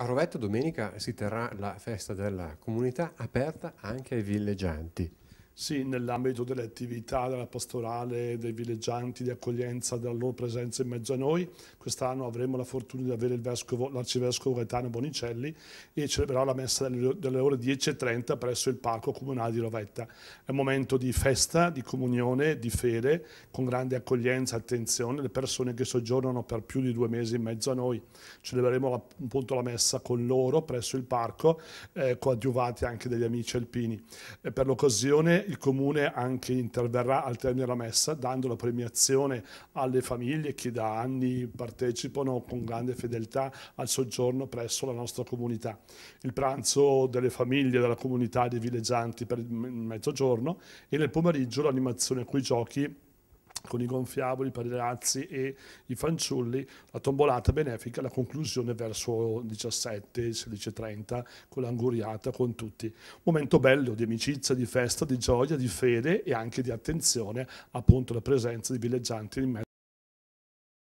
A Rovetto domenica si terrà la festa della comunità aperta anche ai villeggianti. Sì, nell'ambito delle attività della pastorale, dei villeggianti, di accoglienza, della loro presenza in mezzo a noi, quest'anno avremo la fortuna di avere l'arcivescovo Gaetano Bonicelli e celebrerà la messa delle ore 10.30 presso il Parco Comunale di Rovetta. È un momento di festa, di comunione, di fede, con grande accoglienza e attenzione le persone che soggiornano per più di due mesi in mezzo a noi. Celebreremo appunto la messa con loro presso il parco, eh, coadiuvati anche dagli amici alpini. E per l'occasione il Comune anche interverrà al termine della messa dando la premiazione alle famiglie che da anni partecipano con grande fedeltà al soggiorno presso la nostra comunità. Il pranzo delle famiglie della comunità dei villeggianti per il mezzogiorno e nel pomeriggio l'animazione coi giochi con i gonfiaboli, i paderazzi e i fanciulli, la tombolata benefica, la conclusione verso 17, 16.30 con l'anguriata, con tutti. Momento bello di amicizia, di festa, di gioia, di fede e anche di attenzione appunto alla presenza di villeggianti in mezzo.